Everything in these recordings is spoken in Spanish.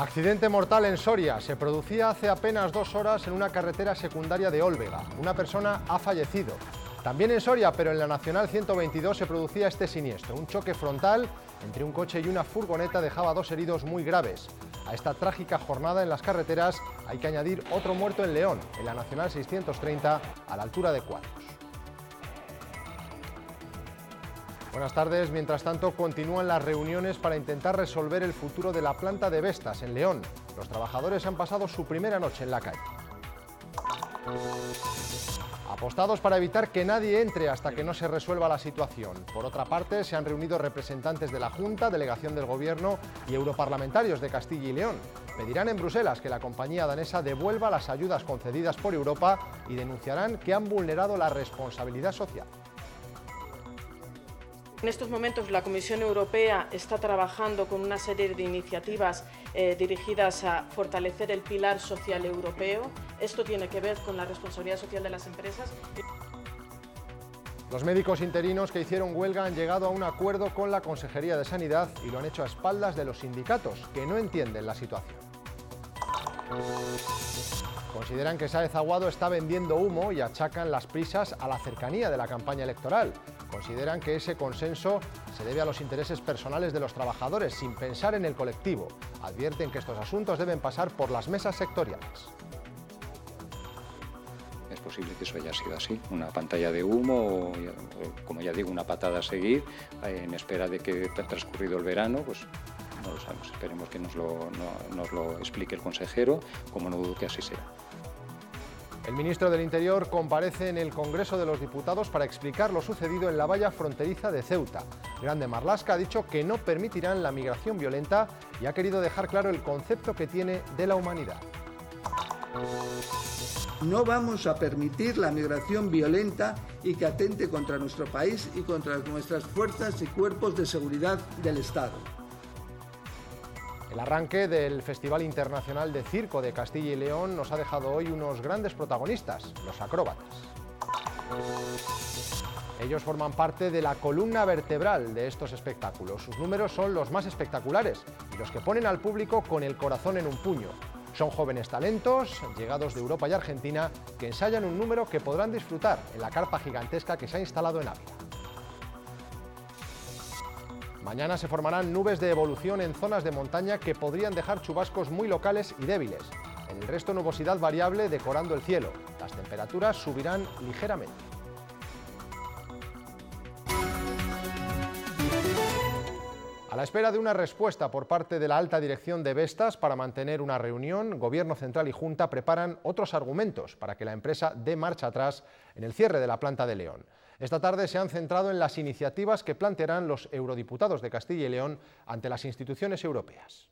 Accidente mortal en Soria. Se producía hace apenas dos horas en una carretera secundaria de Olvega. Una persona ha fallecido. También en Soria, pero en la Nacional 122 se producía este siniestro. Un choque frontal entre un coche y una furgoneta dejaba dos heridos muy graves. A esta trágica jornada en las carreteras hay que añadir otro muerto en León, en la Nacional 630, a la altura de Cuadros. Buenas tardes. Mientras tanto, continúan las reuniones para intentar resolver el futuro de la planta de Vestas en León. Los trabajadores han pasado su primera noche en la calle. Apostados para evitar que nadie entre hasta que no se resuelva la situación. Por otra parte, se han reunido representantes de la Junta, delegación del Gobierno y europarlamentarios de Castilla y León. Pedirán en Bruselas que la compañía danesa devuelva las ayudas concedidas por Europa y denunciarán que han vulnerado la responsabilidad social. En estos momentos la Comisión Europea está trabajando con una serie de iniciativas eh, dirigidas a fortalecer el pilar social europeo. Esto tiene que ver con la responsabilidad social de las empresas. Los médicos interinos que hicieron huelga han llegado a un acuerdo con la Consejería de Sanidad y lo han hecho a espaldas de los sindicatos, que no entienden la situación. Consideran que Sáez Aguado está vendiendo humo y achacan las prisas a la cercanía de la campaña electoral. Consideran que ese consenso se debe a los intereses personales de los trabajadores sin pensar en el colectivo. Advierten que estos asuntos deben pasar por las mesas sectoriales. Es posible que eso haya sido así, una pantalla de humo o, como ya digo, una patada a seguir eh, en espera de que transcurrido el verano, pues Esperemos que nos lo explique el consejero, como no dudo que así sea. El ministro del Interior comparece en el Congreso de los Diputados para explicar lo sucedido en la valla fronteriza de Ceuta. Grande Marlasca ha dicho que no permitirán la migración violenta y ha querido dejar claro el concepto que tiene de la humanidad. No vamos a permitir la migración violenta y que atente contra nuestro país y contra nuestras fuerzas y cuerpos de seguridad del Estado. El arranque del Festival Internacional de Circo de Castilla y León nos ha dejado hoy unos grandes protagonistas, los acróbatas. Ellos forman parte de la columna vertebral de estos espectáculos. Sus números son los más espectaculares y los que ponen al público con el corazón en un puño. Son jóvenes talentos, llegados de Europa y Argentina, que ensayan un número que podrán disfrutar en la carpa gigantesca que se ha instalado en Ávila. Mañana se formarán nubes de evolución en zonas de montaña que podrían dejar chubascos muy locales y débiles. En el resto nubosidad variable decorando el cielo. Las temperaturas subirán ligeramente. A la espera de una respuesta por parte de la alta dirección de Vestas para mantener una reunión, Gobierno Central y Junta preparan otros argumentos para que la empresa dé marcha atrás en el cierre de la planta de León. Esta tarde se han centrado en las iniciativas que plantearán los eurodiputados de Castilla y León ante las instituciones europeas.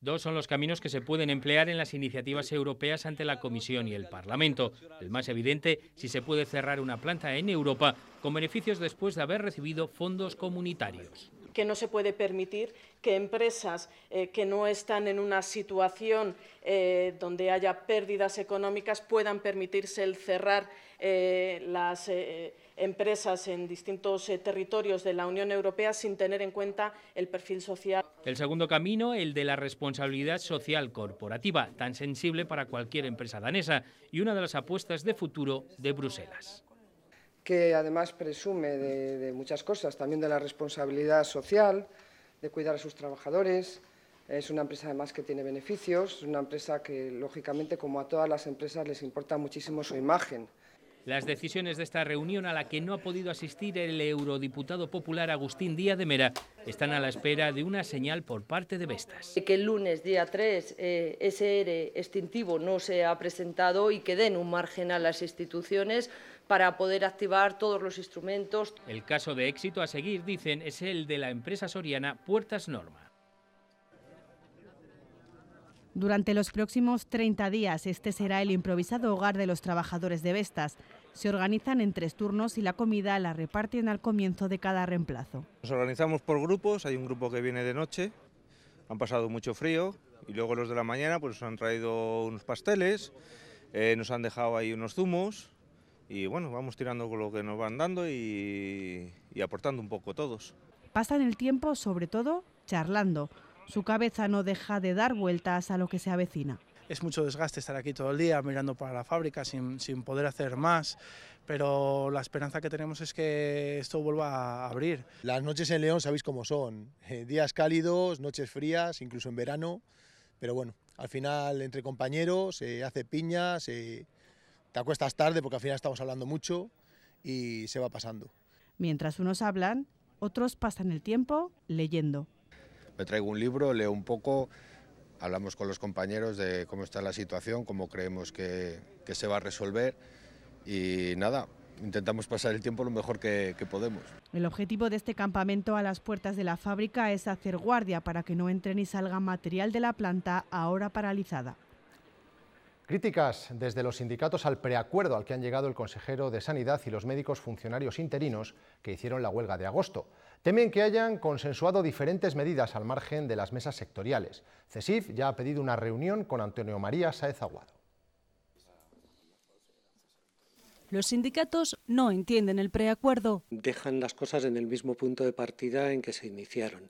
Dos son los caminos que se pueden emplear en las iniciativas europeas ante la Comisión y el Parlamento. El más evidente, si se puede cerrar una planta en Europa con beneficios después de haber recibido fondos comunitarios que no se puede permitir que empresas eh, que no están en una situación eh, donde haya pérdidas económicas puedan permitirse el cerrar eh, las empresas en distintos territorios de la Unión Europea sin tener en cuenta el perfil social. El segundo camino, el de la responsabilidad social corporativa, tan sensible para cualquier empresa danesa y una de las apuestas de futuro de Bruselas que además presume de, muchas cosas, también de la responsabilidad social, de cuidar a sus trabajadores. Es una empresa además que tiene beneficios, es una empresa que lógicamente como a todas las empresas les importa muchísimo su imagen. Las decisiones de esta reunión a la que no ha podido asistir el eurodiputado popular Agustín Díaz de Mera están a la espera de una señal por parte de Vestas. Que el lunes, día 3, eh, ese ERE extintivo no se ha presentado y que den un margen a las instituciones para poder activar todos los instrumentos. El caso de éxito a seguir, dicen, es el de la empresa soriana Puertas Norma. Durante los próximos 30 días, este será el improvisado hogar de los trabajadores de Vestas. Se organizan en tres turnos y la comida la reparten al comienzo de cada reemplazo. Nos organizamos por grupos, hay un grupo que viene de noche, han pasado mucho frío y luego los de la mañana pues, nos han traído unos pasteles, eh, nos han dejado ahí unos zumos y bueno, vamos tirando con lo que nos van dando y, aportando un poco todos. Pasan el tiempo sobre todo charlando. Su cabeza no deja de dar vueltas a lo que se avecina es mucho desgaste estar aquí todo el día mirando para la fábrica sin, poder hacer más, pero la esperanza que tenemos es que esto vuelva a abrir. Las noches en León sabéis cómo son, eh, días cálidos, noches frías, incluso en verano, pero bueno, al final entre compañeros se hace piña, se, te acuestas tarde porque al final estamos hablando mucho y se va pasando. Mientras unos hablan, otros pasan el tiempo leyendo. Me traigo un libro, leo un poco, hablamos con los compañeros de cómo está la situación, cómo creemos que, se va a resolver y nada, intentamos pasar el tiempo lo mejor que, que, podemos. El objetivo de este campamento a las puertas de la fábrica es hacer guardia para que no entre ni salga material de la planta ahora paralizada. Críticas desde los sindicatos al preacuerdo al que han llegado el consejero de Sanidad y los médicos funcionarios interinos que hicieron la huelga de agosto. Temen que hayan consensuado diferentes medidas al margen de las mesas sectoriales. CESIF ya ha pedido una reunión con Antonio María Saez Aguado. Los sindicatos no entienden el preacuerdo. Dejan las cosas en el mismo punto de partida en que se iniciaron,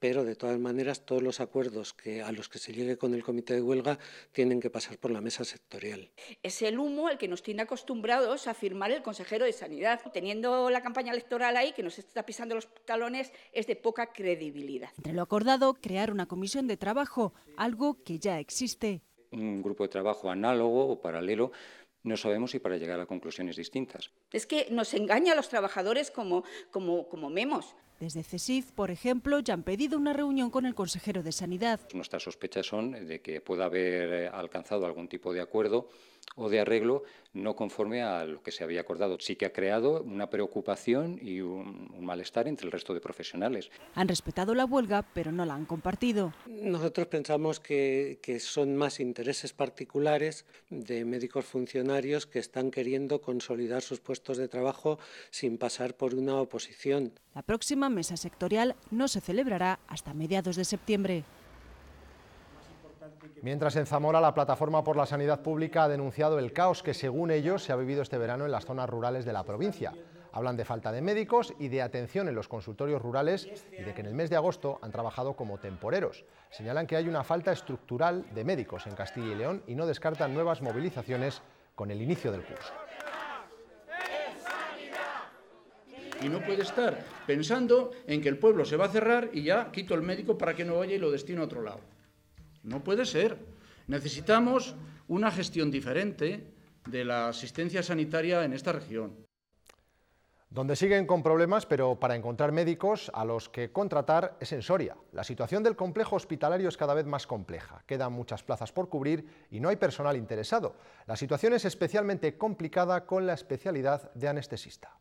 pero de todas maneras todos los acuerdos a los que se llegue con el comité de huelga tienen que pasar por la mesa sectorial. Es el humo el que nos tiene acostumbrados a firmar el consejero de Sanidad. Teniendo la campaña electoral ahí que nos está pisando los talones es de poca credibilidad. Entre lo acordado, crear una comisión de trabajo, algo que ya existe. Un grupo de trabajo análogo o paralelo no sabemos si para llegar a conclusiones distintas. Es que nos engaña a los trabajadores como, como, como memos. Desde CESIF, por ejemplo, ya han pedido una reunión con el consejero de Sanidad. Nuestras sospechas son de que pueda haber alcanzado algún tipo de acuerdo o de arreglo no conforme a lo que se había acordado. Sí que ha creado una preocupación y un, malestar entre el resto de profesionales. Han respetado la huelga, pero no la han compartido. Nosotros pensamos que son más intereses particulares de médicos funcionarios que están queriendo consolidar sus puestos de trabajo sin pasar por una oposición. La próxima mesa sectorial no se celebrará hasta mediados de septiembre. Mientras en Zamora la Plataforma por la Sanidad Pública ha denunciado el caos que según ellos se ha vivido este verano en las zonas rurales de la provincia. Hablan de falta de médicos y de atención en los consultorios rurales y de que en el mes de agosto han trabajado como temporeros. Señalan que hay una falta estructural de médicos en Castilla y León y no descartan nuevas movilizaciones con el inicio del curso. Y no puede estar pensando en que el pueblo se va a cerrar y ya quito el médico para que no vaya y lo destino a otro lado. No puede ser. Necesitamos una gestión diferente de la asistencia sanitaria en esta región. Donde siguen con problemas, pero para encontrar médicos a los que contratar es en Soria. La situación del complejo hospitalario es cada vez más compleja. Quedan muchas plazas por cubrir y no hay personal interesado. La situación es especialmente complicada con la especialidad de anestesista.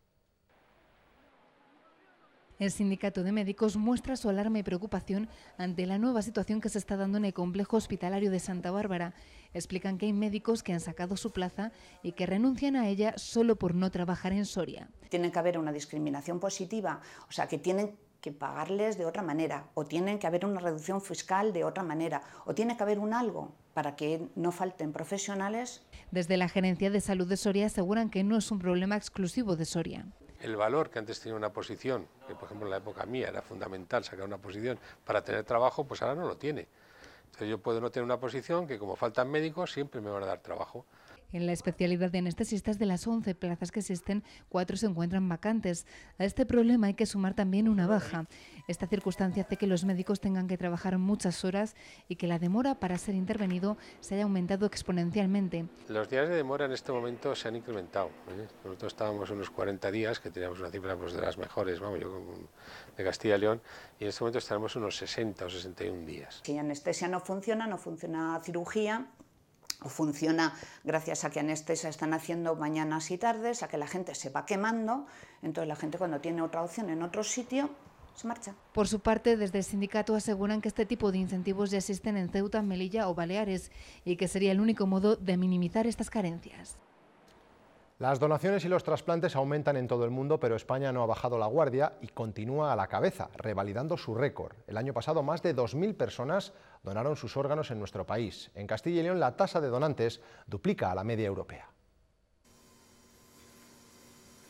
El sindicato de médicos muestra su alarma y preocupación ante la nueva situación que se está dando en el complejo hospitalario de Santa Bárbara. Explican que hay médicos que han sacado su plaza y que renuncian a ella solo por no trabajar en Soria. Tiene que haber una discriminación positiva, o sea, que tienen que pagarles de otra manera, o tienen que haber una reducción fiscal de otra manera, o tiene que haber un algo para que no falten profesionales. Desde la Gerencia de Salud de Soria aseguran que no es un problema exclusivo de Soria el valor que antes tenía una posición, que por ejemplo en la época mía era fundamental sacar una posición para tener trabajo, pues ahora no lo tiene. Entonces yo puedo no tener una posición que como faltan médicos siempre me van a dar trabajo. En la especialidad de anestesistas de las 11 plazas que existen, cuatro se encuentran vacantes. A este problema hay que sumar también una baja. Esta circunstancia hace que los médicos tengan que trabajar muchas horas y que la demora para ser intervenido se haya aumentado exponencialmente. Los días de demora en este momento se han incrementado. ¿eh? Nosotros estábamos unos 40 días, que teníamos una cifra pues, de las mejores, vamos, yo de Castilla y León, y en este momento estamos unos 60 o 61 días. Si anestesia no funciona, no funciona cirugía, funciona gracias a que se están haciendo mañanas y tardes, a que la gente se va quemando, entonces la gente cuando tiene otra opción en otro sitio se marcha. Por su parte, desde el sindicato aseguran que este tipo de incentivos ya existen en Ceuta, Melilla o Baleares y que sería el único modo de minimizar estas carencias. Las donaciones y los trasplantes aumentan en todo el mundo, pero España no ha bajado la guardia y continúa a la cabeza, revalidando su récord. El año pasado más de 2.000 personas donaron sus órganos en nuestro país. En Castilla y León la tasa de donantes duplica a la media europea.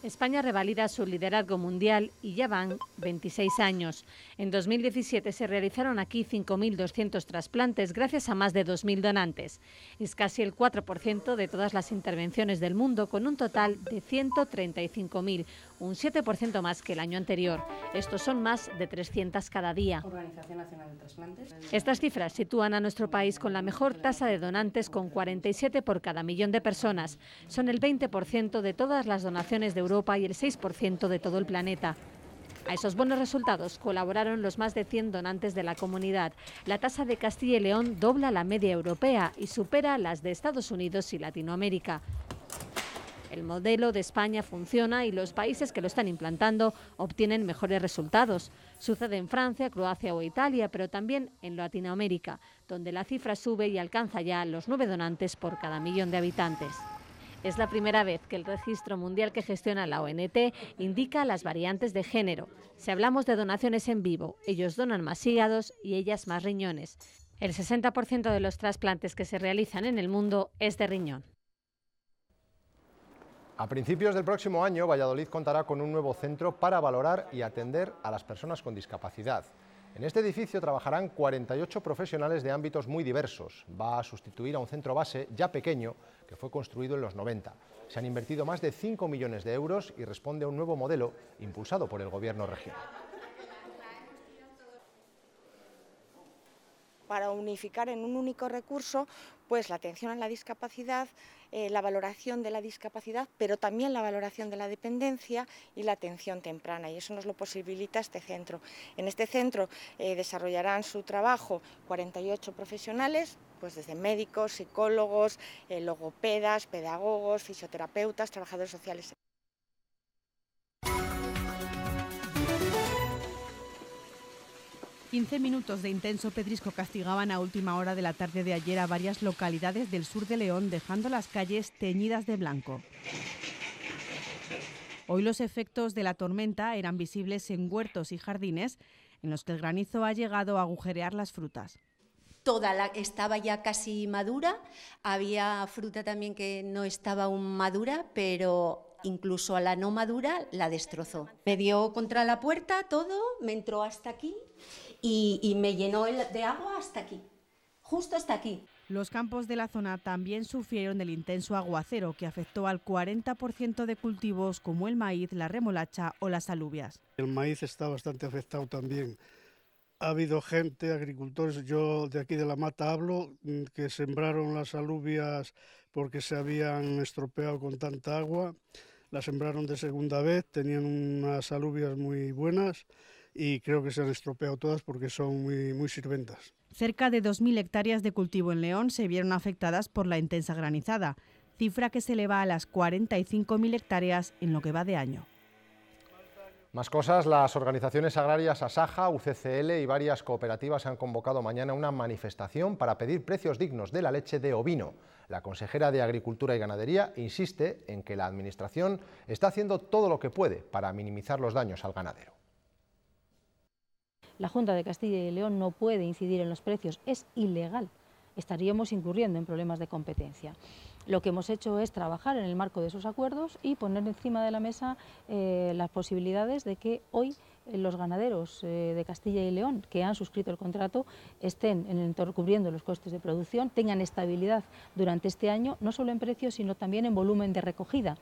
España revalida su liderazgo mundial y ya van 26 años. En 2017 se realizaron aquí 5.200 trasplantes gracias a más de 2.000 donantes. Es casi el 4% de todas las intervenciones del mundo con un total de 135.000, un 7% más que el año anterior. Estos son más de 300 cada día. Estas cifras sitúan a nuestro país con la mejor tasa de donantes, con 47 por cada millón de personas. Son el 20% de todas las donaciones de Europa y el 6% de todo el planeta. A esos buenos resultados colaboraron los más de 100 donantes de la comunidad. La tasa de Castilla y León dobla la media europea y supera las de Estados Unidos y Latinoamérica. El modelo de España funciona y los países que lo están implantando obtienen mejores resultados. Sucede en Francia, Croacia o Italia, pero también en Latinoamérica, donde la cifra sube y alcanza ya los nueve donantes por cada millón de habitantes. Es la primera vez que el registro mundial que gestiona la ONT indica las variantes de género. Si hablamos de donaciones en vivo, ellos donan más hígados y ellas más riñones. El 60% de los trasplantes que se realizan en el mundo es de riñón. A principios del próximo año, Valladolid contará con un nuevo centro para valorar y atender a las personas con discapacidad. En este edificio trabajarán 48 profesionales de ámbitos muy diversos. Va a sustituir a un centro base ya pequeño que fue construido en los 90. Se han invertido más de 5 millones de euros y responde a un nuevo modelo impulsado por el Gobierno regional. para unificar en un único recurso pues la atención a la discapacidad, eh, la valoración de la discapacidad, pero también la valoración de la dependencia y la atención temprana. Y eso nos lo posibilita este centro. En este centro eh, desarrollarán su trabajo 48 profesionales, pues desde médicos, psicólogos, eh, logopedas, pedagogos, fisioterapeutas, trabajadores sociales. 15 minutos de intenso pedrisco castigaban a última hora de la tarde de ayer a varias localidades del sur de León, dejando las calles teñidas de blanco. Hoy los efectos de la tormenta eran visibles en huertos y jardines en los que el granizo ha llegado a agujerear las frutas toda la, estaba ya casi madura, había fruta también que no estaba aún madura, pero incluso a la no madura la destrozó. Me dio contra la puerta todo, me entró hasta aquí y, me llenó de agua hasta aquí, justo hasta aquí. Los campos de la zona también sufrieron del intenso aguacero que afectó al 40% de cultivos como el maíz, la remolacha o las alubias. El maíz está bastante afectado también. Ha habido gente, agricultores, yo de aquí de la mata hablo, mm, que sembraron las alubias porque se habían estropeado con tanta agua. Las sembraron de segunda vez, tenían unas alubias muy buenas y creo que se han estropeado todas porque son muy, muy sirventas. Cerca de 2.000 hectáreas de cultivo en León se vieron afectadas por la intensa granizada, cifra que se eleva a las 45.000 hectáreas en lo que va de año. Más cosas, las organizaciones agrarias Asaja, UCCL y varias cooperativas han convocado mañana una manifestación para pedir precios dignos de la leche de ovino. La consejera de Agricultura y Ganadería insiste en que la Administración está haciendo todo lo que puede para minimizar los daños al ganadero. La Junta de Castilla y León no puede incidir en los precios, es ilegal. Estaríamos incurriendo en problemas de competencia. Lo que hemos hecho es trabajar en el marco de esos acuerdos y poner encima de la mesa eh, las posibilidades de que hoy eh, los ganaderos eh, de Castilla y León que han suscrito el contrato estén en entorno, cubriendo los costes de producción, tengan estabilidad durante este año, no solo en precios, sino también en volumen de recogida.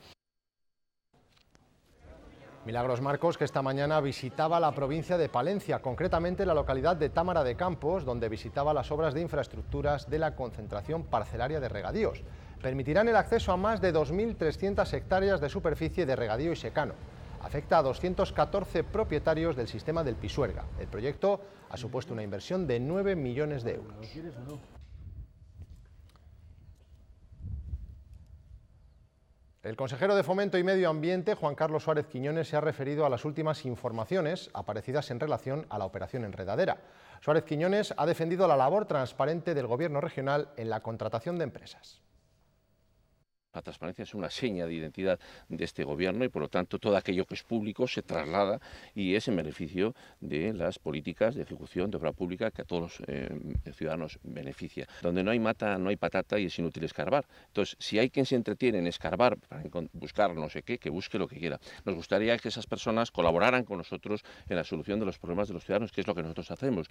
Milagros Marcos, que esta mañana visitaba la provincia de Palencia, concretamente la localidad de Támara de Campos, donde visitaba las obras de infraestructuras de la concentración parcelaria de regadíos. Permitirán el acceso a más de 2.300 hectáreas de superficie de regadío y secano. Afecta a 214 propietarios del sistema del Pisuerga. El proyecto ha supuesto una inversión de 9 millones de euros. El consejero de Fomento y Medio Ambiente, Juan Carlos Suárez Quiñones, se ha referido a las últimas informaciones aparecidas en relación a la operación enredadera. Suárez Quiñones ha defendido la labor transparente del Gobierno regional en la contratación de empresas. La transparencia es una seña de identidad de este gobierno y por lo tanto todo aquello que es público se traslada y es en beneficio de las políticas de ejecución de obra pública que a todos los eh, ciudadanos beneficia. Donde no hay mata, no hay patata y es inútil escarbar. Entonces, si hay quien se entretiene en escarbar para buscar no sé qué, que busque lo que quiera. Nos gustaría que esas personas colaboraran con nosotros en la solución de los problemas de los ciudadanos, que es lo que nosotros hacemos.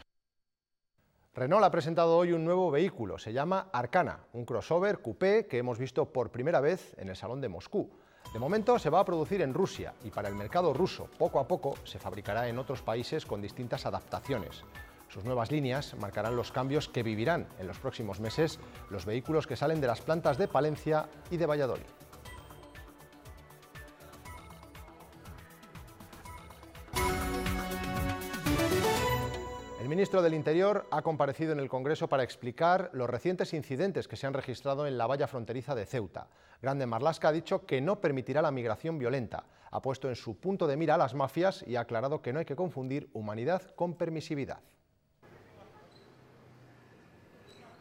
Renault ha presentado hoy un nuevo vehículo, se llama Arcana, un crossover coupé que hemos visto por primera vez en el Salón de Moscú. De momento se va a producir en Rusia y para el mercado ruso poco a poco se fabricará en otros países con distintas adaptaciones. Sus nuevas líneas marcarán los cambios que vivirán en los próximos meses los vehículos que salen de las plantas de Palencia y de Valladolid. ministro del Interior ha comparecido en el Congreso para explicar los recientes incidentes que se han registrado en la valla fronteriza de Ceuta. Grande Marlasca ha dicho que no permitirá la migración violenta, ha puesto en su punto de mira a las mafias y ha aclarado que no hay que confundir humanidad con permisividad.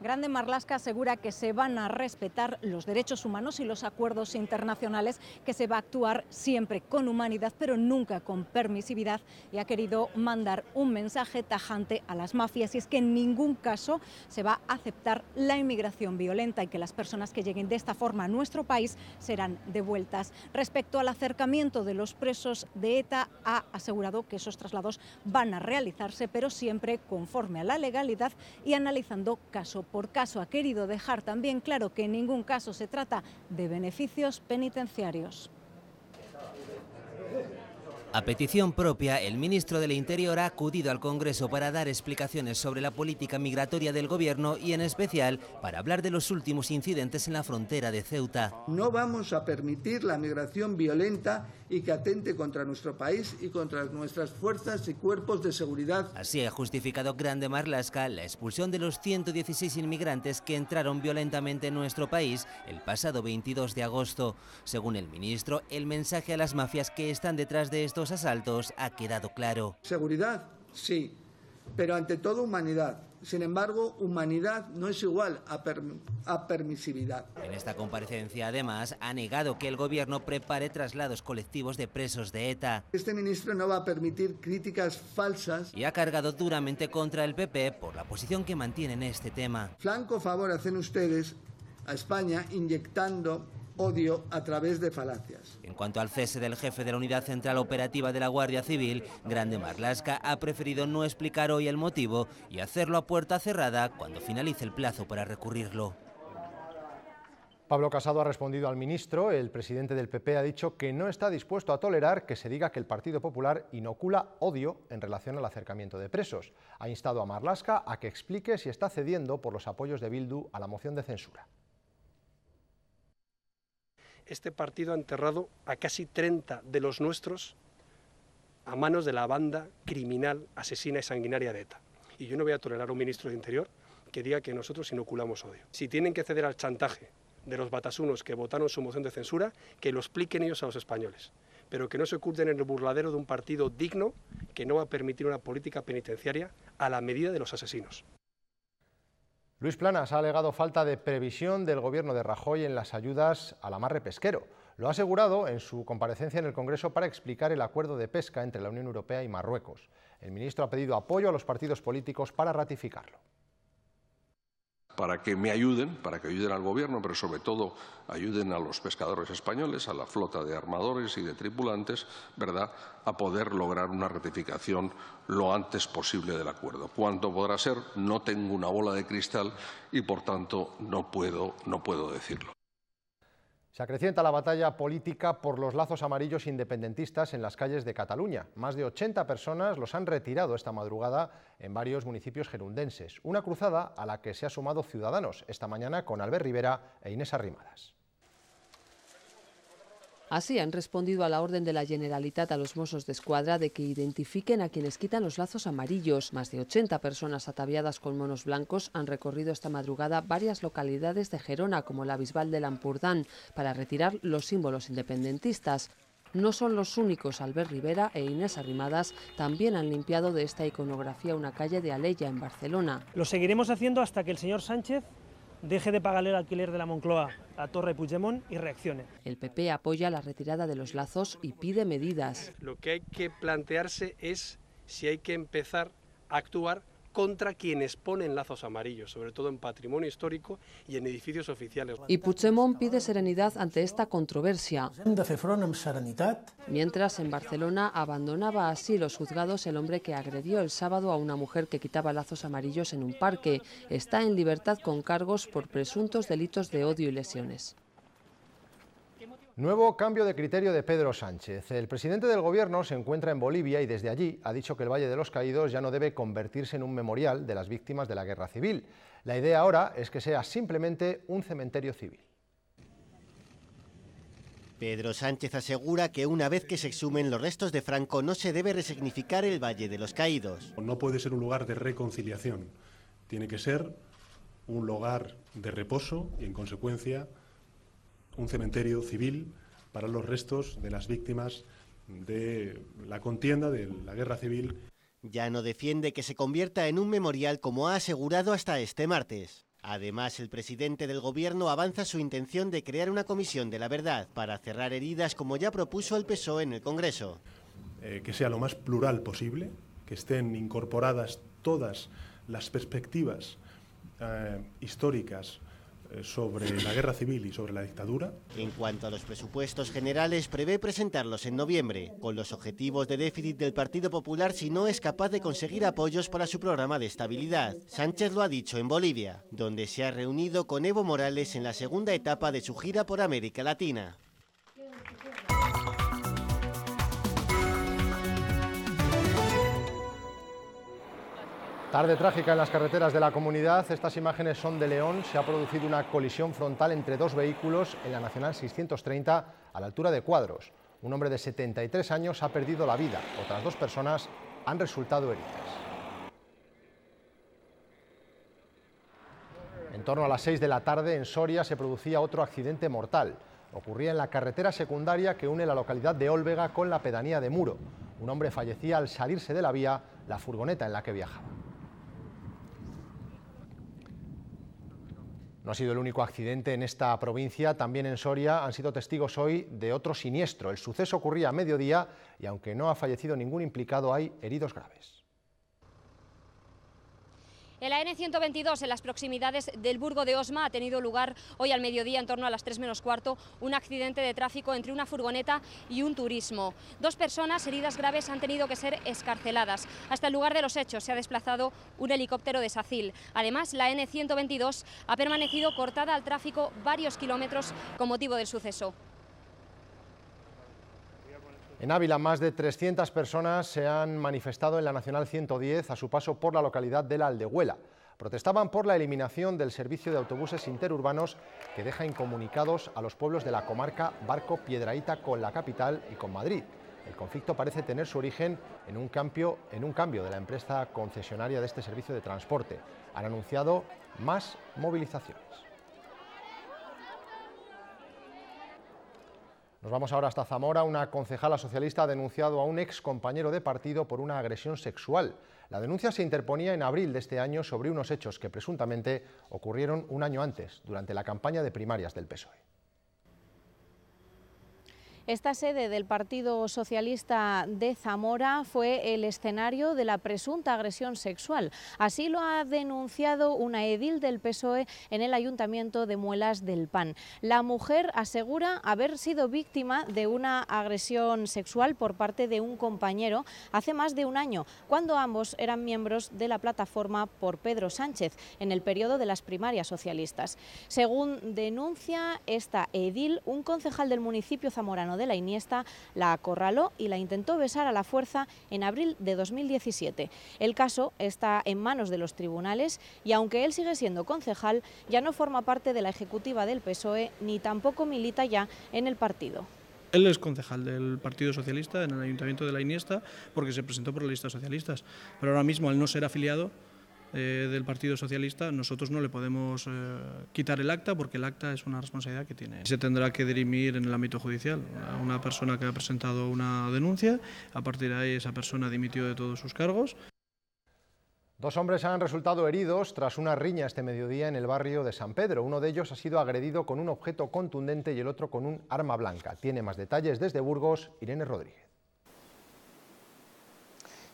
Grande Marlaska asegura que se van a respetar los derechos humanos y los acuerdos internacionales, que se va a actuar siempre con humanidad, pero nunca con permisividad, y ha querido mandar un mensaje tajante a las mafias, y es que en ningún caso se va a aceptar la inmigración violenta y que las personas que lleguen de esta forma a nuestro país serán devueltas. Respecto al acercamiento de los presos de ETA, ha asegurado que esos traslados van a realizarse, pero siempre conforme a la legalidad y analizando caso por caso ha querido dejar también claro que en ningún caso se trata de beneficios penitenciarios. A petición propia, el ministro del Interior ha acudido al Congreso para dar explicaciones sobre la política migratoria del gobierno y en especial para hablar de los últimos incidentes en la frontera de Ceuta. No vamos a permitir la migración violenta y que atente contra nuestro país y contra nuestras fuerzas y cuerpos de seguridad. Así ha justificado Grande Marlaska la expulsión de los 116 inmigrantes que entraron violentamente en nuestro país el pasado 22 de agosto. Según el ministro, el mensaje a las mafias que están detrás de estos asaltos ha quedado claro. Seguridad, sí pero ante todo humanidad. Sin embargo, humanidad no es igual a, a, permisividad. En esta comparecencia, además, ha negado que el gobierno prepare traslados colectivos de presos de ETA. Este ministro no va a permitir críticas falsas. Y ha cargado duramente contra el PP por la posición que mantiene en este tema. Flanco favor hacen ustedes a España inyectando odio a través de falacias. En cuanto al cese del jefe de la Unidad Central Operativa de la Guardia Civil, Grande Marlasca ha preferido no explicar hoy el motivo y hacerlo a puerta cerrada cuando finalice el plazo para recurrirlo. Pablo Casado ha respondido al ministro, el presidente del PP ha dicho que no está dispuesto a tolerar que se diga que el Partido Popular inocula odio en relación al acercamiento de presos. Ha instado a Marlasca a que explique si está cediendo por los apoyos de Bildu a la moción de censura este partido ha enterrado a casi 30 de los nuestros a manos de la banda criminal, asesina y sanguinaria de ETA. Y yo no voy a tolerar a un ministro de Interior que diga que nosotros inoculamos odio. Si tienen que ceder al chantaje de los batasunos que votaron su moción de censura, que lo expliquen ellos a los españoles, pero que no se oculten en el burladero de un partido digno que no va a permitir una política penitenciaria a la medida de los asesinos. Luis Planas ha alegado falta de previsión del gobierno de Rajoy en las ayudas al amarre pesquero. Lo ha asegurado en su comparecencia en el Congreso para explicar el acuerdo de pesca entre la Unión Europea y Marruecos. El ministro ha pedido apoyo a los partidos políticos para ratificarlo para que me ayuden, para que ayuden al Gobierno, pero sobre todo ayuden a los pescadores españoles, a la flota de armadores y de tripulantes, ¿verdad?, a poder lograr una ratificación lo antes posible del acuerdo. ¿Cuánto podrá ser? No tengo una bola de cristal y, por tanto, no puedo, no puedo decirlo. Se acrecienta la batalla política por los lazos amarillos independentistas en las calles de Cataluña. Más de 80 personas los han retirado esta madrugada en varios municipios gerundenses. Una cruzada a la que se ha sumado Ciudadanos esta mañana con Albert Rivera e Inés Arrimadas. Así han respondido a la orden de la Generalitat a los Mossos de Escuadra de que identifiquen a quienes quitan los lazos amarillos. Más de 80 personas ataviadas con monos blancos han recorrido esta madrugada varias localidades de Gerona, como la Bisbal de Lampurdán, para retirar los símbolos independentistas. No son los únicos, Albert Rivera e Inés Arrimadas también han limpiado de esta iconografía una calle de Aleya en Barcelona. Lo seguiremos haciendo hasta que el señor Sánchez deje de pagar el alquiler de la Moncloa a Torre Puigdemont y reaccione. El PP apoya la retirada de los lazos y pide medidas. Lo que hay que plantearse es si hay que empezar a actuar contra quienes ponen lazos amarillos, sobre todo en patrimonio histórico y en edificios oficiales. Y Puigdemont pide serenidad ante esta controversia. Mientras en Barcelona abandonaba así los juzgados el hombre que agredió el sábado a una mujer que quitaba lazos amarillos en un parque, está en libertad con cargos por presuntos delitos de odio y lesiones. Nuevo cambio de criterio de Pedro Sánchez. El presidente del gobierno se encuentra en Bolivia y desde allí ha dicho que el Valle de los Caídos ya no debe convertirse en un memorial de las víctimas de la guerra civil. La idea ahora es que sea simplemente un cementerio civil. Pedro Sánchez asegura que una vez que se exhumen los restos de Franco no se debe resignificar el Valle de los Caídos. No puede ser un lugar de reconciliación, tiene que ser un lugar de reposo y en consecuencia un cementerio civil para los restos de las víctimas de la contienda de la guerra civil. Ya no defiende que se convierta en un memorial como ha asegurado hasta este martes. Además, el presidente del gobierno avanza su intención de crear una comisión de la verdad para cerrar heridas como ya propuso el PSOE en el Congreso. Eh, que sea lo más plural posible, que estén incorporadas todas las perspectivas eh, históricas, eh, sobre la guerra civil y sobre la dictadura. En cuanto a los presupuestos generales, prevé presentarlos en noviembre, con los objetivos de déficit del Partido Popular si no es capaz de conseguir apoyos para su programa de estabilidad. Sánchez lo ha dicho en Bolivia, donde se ha reunido con Evo Morales en la segunda etapa de su gira por América Latina. Tarde trágica en las carreteras de la comunidad. Estas imágenes son de León. Se ha producido una colisión frontal entre dos vehículos en la Nacional 630 a la altura de Cuadros. Un hombre de 73 años ha perdido la vida. Otras dos personas han resultado heridas. En torno a las 6 de la tarde en Soria se producía otro accidente mortal. Ocurría en la carretera secundaria que une la localidad de Olvega con la pedanía de Muro. Un hombre fallecía al salirse de la vía la furgoneta en la que viajaba. No ha sido el único accidente en esta provincia, también en Soria han sido testigos hoy de otro siniestro. El suceso ocurría a mediodía y aunque no ha fallecido ningún implicado, hay heridos graves. En la N122, en las proximidades del Burgo de Osma, ha tenido lugar hoy al mediodía, en torno a las 3 menos cuarto, un accidente de tráfico entre una furgoneta y un turismo. Dos personas heridas graves han tenido que ser escarceladas. Hasta el lugar de los hechos se ha desplazado un helicóptero de SACIL. Además, la N122 ha permanecido cortada al tráfico varios kilómetros con motivo del suceso. En Ávila, más de 300 personas se han manifestado en la Nacional 110 a su paso por la localidad de La Aldehuela. Protestaban por la eliminación del servicio de autobuses interurbanos que deja incomunicados a los pueblos de la comarca Barco Piedraíta con la capital y con Madrid. El conflicto parece tener su origen en un, cambio, en un cambio de la empresa concesionaria de este servicio de transporte. Han anunciado más movilizaciones. Nos vamos ahora hasta Zamora. Una concejala socialista ha denunciado a un ex compañero de partido por una agresión sexual. La denuncia se interponía en abril de este año sobre unos hechos que presuntamente ocurrieron un año antes, durante la campaña de primarias del PSOE. Esta sede del Partido Socialista de Zamora fue el escenario de la presunta agresión sexual. Así lo ha denunciado una edil del PSOE en el Ayuntamiento de Muelas del PAN. La mujer asegura haber sido víctima de una agresión sexual por parte de un compañero hace más de un año, cuando ambos eran miembros de la plataforma por Pedro Sánchez en el periodo de las primarias socialistas. Según denuncia esta edil, un concejal del municipio zamorano de la Iniesta, la acorraló y la intentó besar a la fuerza en abril de 2017. El caso está en manos de los tribunales y aunque él sigue siendo concejal, ya no forma parte de la ejecutiva del PSOE ni tampoco milita ya en el partido. Él es concejal del Partido Socialista en el Ayuntamiento de la Iniesta porque se presentó por la lista socialistas, pero ahora mismo al no ser afiliado eh, del Partido Socialista, nosotros no le podemos eh, quitar el acta porque el acta es una responsabilidad que tiene. Se tendrá que dirimir en el ámbito judicial. a Una persona que ha presentado una denuncia, a partir de ahí esa persona dimitió de todos sus cargos. Dos hombres han resultado heridos tras una riña este mediodía en el barrio de San Pedro. Uno de ellos ha sido agredido con un objeto contundente y el otro con un arma blanca. Tiene más detalles desde Burgos, Irene Rodríguez.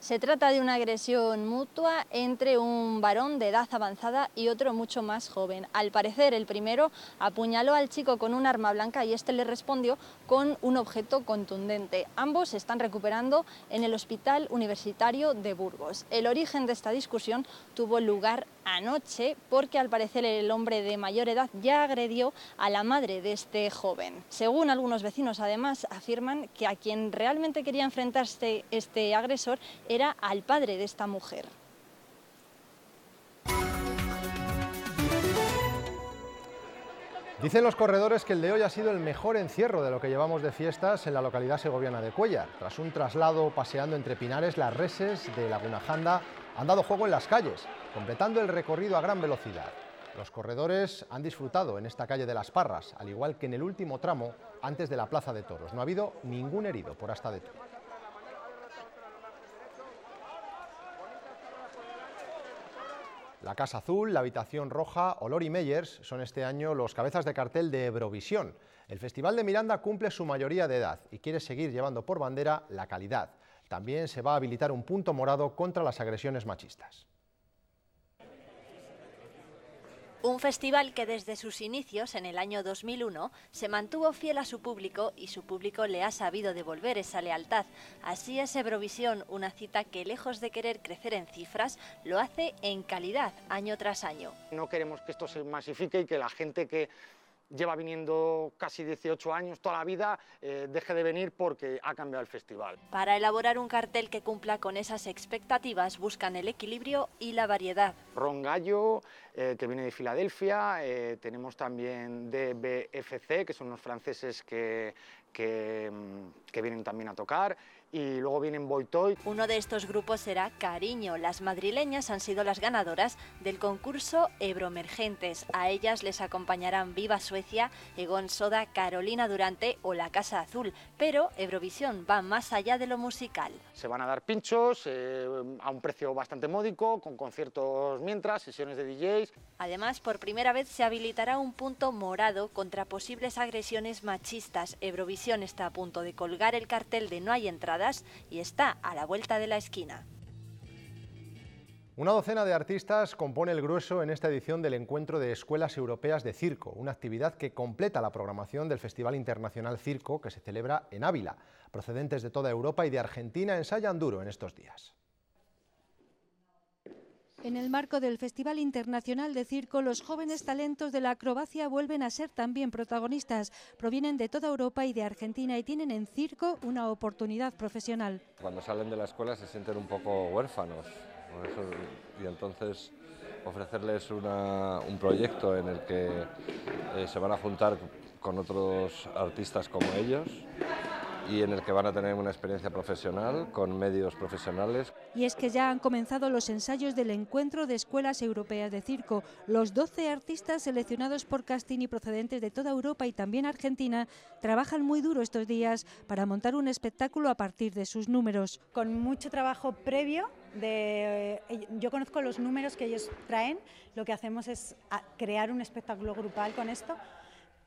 Se trata de una agresión mutua entre un varón de edad avanzada y otro mucho más joven. Al parecer, el primero apuñaló al chico con un arma blanca y este le respondió con un objeto contundente. Ambos se están recuperando en el Hospital Universitario de Burgos. El origen de esta discusión tuvo lugar anoche porque al parecer el hombre de mayor edad ya agredió a la madre de este joven. Según algunos vecinos, además, afirman que a quien realmente quería enfrentarse este agresor al padre de esta mujer. Dicen los corredores que el de hoy ha sido el mejor encierro de lo que llevamos de fiestas en la localidad segoviana de Cuellar. Tras un traslado paseando entre pinares, las reses de Laguna Janda han dado juego en las calles, completando el recorrido a gran velocidad. Los corredores han disfrutado en esta calle de Las Parras, al igual que en el último tramo antes de la Plaza de Toros. No ha habido ningún herido por hasta de La Casa Azul, La Habitación Roja o Lori Meyers son este año los cabezas de cartel de Eurovisión. El Festival de Miranda cumple su mayoría de edad y quiere seguir llevando por bandera la calidad. También se va a habilitar un punto morado contra las agresiones machistas. Un festival que desde sus inicios, en el año 2001, se mantuvo fiel a su público y su público le ha sabido devolver esa lealtad. Así es Eurovisión, una cita que lejos de querer crecer en cifras, lo hace en calidad año tras año. No queremos que esto se masifique y que la gente que lleva viniendo casi 18 años, toda la vida, eh, deje de venir porque ha cambiado el festival. Para elaborar un cartel que cumpla con esas expectativas buscan el equilibrio y la variedad. Ron Gallo, eh, que viene de Filadelfia, eh, tenemos también DBFC, que son los franceses que, que mm, vienen también a tocar y luego vienen Boitoy. Uno de estos grupos será Cariño. Las madrileñas han sido las ganadoras del concurso Ebromergentes. A ellas les acompañarán Viva Suecia, Egon Soda, Carolina Durante o La Casa Azul. Pero Eurovisión va más allá de lo musical. Se van a dar pinchos eh, a un precio bastante módico, con conciertos mientras, sesiones de DJs. Además, por primera vez se habilitará un punto morado contra posibles agresiones machistas. Eurovisión está a punto de colgar el cartel de no hay entradas y está a la vuelta de la esquina. Una docena de artistas compone el grueso en esta edición del Encuentro de Escuelas Europeas de Circo, una actividad que completa la programación del Festival Internacional Circo que se celebra en Ávila. Procedentes de toda Europa y de Argentina ensayan duro en estos días. En el marco del Festival Internacional de Circo, los jóvenes talentos de la acrobacia vuelven a ser también protagonistas. Provienen de toda Europa y de Argentina y tienen en circo una oportunidad profesional. Cuando salen de la escuela se sienten un poco huérfanos y entonces ofrecerles un proyecto en el que eh, se van a juntar con otros artistas como ellos y en el que van a tener una experiencia profesional con medios profesionales. Y es que ya han comenzado los ensayos del encuentro de escuelas europeas de circo. Los 12 artistas seleccionados por Castini... procedentes de toda Europa y también Argentina trabajan muy duro estos días para montar un espectáculo a partir de sus números. Con mucho trabajo previo de, eh, yo conozco los números que ellos traen, lo que hacemos es ah, crear un espectáculo grupal con esto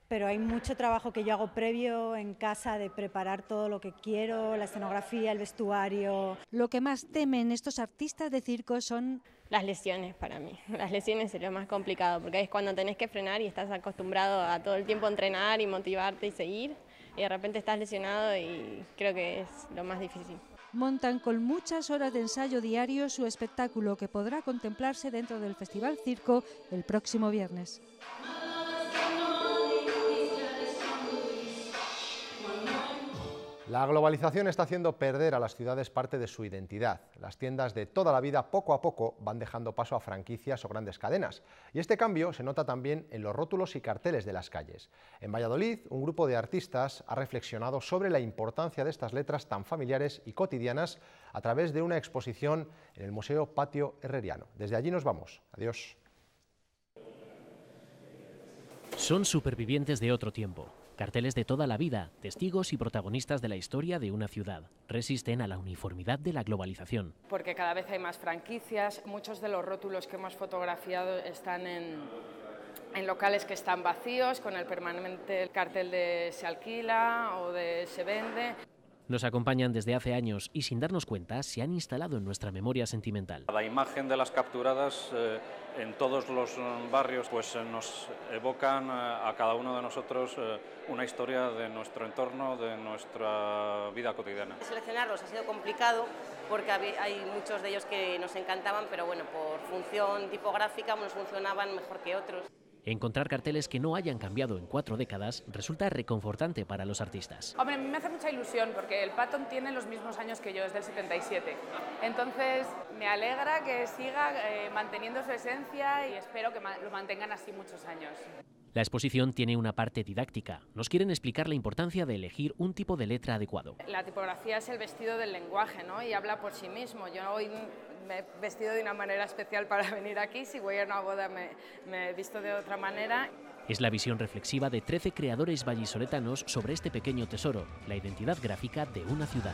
pero hay mucho trabajo que yo hago previo en casa de preparar todo lo que quiero, la escenografía, el vestuario. Lo que más temen estos artistas de circo son... Las lesiones para mí, las lesiones es lo más complicado, porque es cuando tenés que frenar y estás acostumbrado a todo el tiempo entrenar y motivarte y seguir, y de repente estás lesionado y creo que es lo más difícil montan con muchas horas de ensayo diario su espectáculo que podrá contemplarse dentro del Festival Circo el próximo viernes. La globalización está haciendo perder a las ciudades parte de su identidad. Las tiendas de toda la vida poco a poco van dejando paso a franquicias o grandes cadenas. Y este cambio se nota también en los rótulos y carteles de las calles. En Valladolid, un grupo de artistas ha reflexionado sobre la importancia de estas letras tan familiares y cotidianas a través de una exposición en el Museo Patio Herreriano. Desde allí nos vamos. Adiós. Son supervivientes de otro tiempo Carteles de toda la vida, testigos y protagonistas de la historia de una ciudad, resisten a la uniformidad de la globalización. Porque cada vez hay más franquicias, muchos de los rótulos que hemos fotografiado están en, locales que están vacíos, con el permanente cartel de se alquila o de se vende nos acompañan desde hace años y sin darnos cuenta se han instalado en nuestra memoria sentimental. La imagen de las capturadas eh, en todos los mm, barrios pues eh, nos evocan eh, a cada uno de nosotros una historia de nuestro entorno, de nuestra vida cotidiana. Seleccionarlos ha sido complicado porque hay muchos de ellos que nos encantaban, pero bueno, por función tipográfica unos funcionaban mejor que otros. Encontrar carteles que no hayan cambiado en cuatro décadas resulta reconfortante para los artistas. Hombre, me hace mucha ilusión porque el Patton tiene los mismos años que yo, es del 77. Entonces, me alegra que siga eh, manteniendo su esencia y espero que lo mantengan así muchos años. La exposición tiene una parte didáctica. Nos quieren explicar la importancia de elegir un tipo de letra adecuado. La tipografía es el vestido del lenguaje, ¿no? Y habla por sí mismo. Yo hoy me he vestido de una manera especial para venir aquí, si voy a una boda me, me he visto de otra manera. Es la visión reflexiva de 13 creadores vallisoletanos sobre este pequeño tesoro, la identidad gráfica de una ciudad.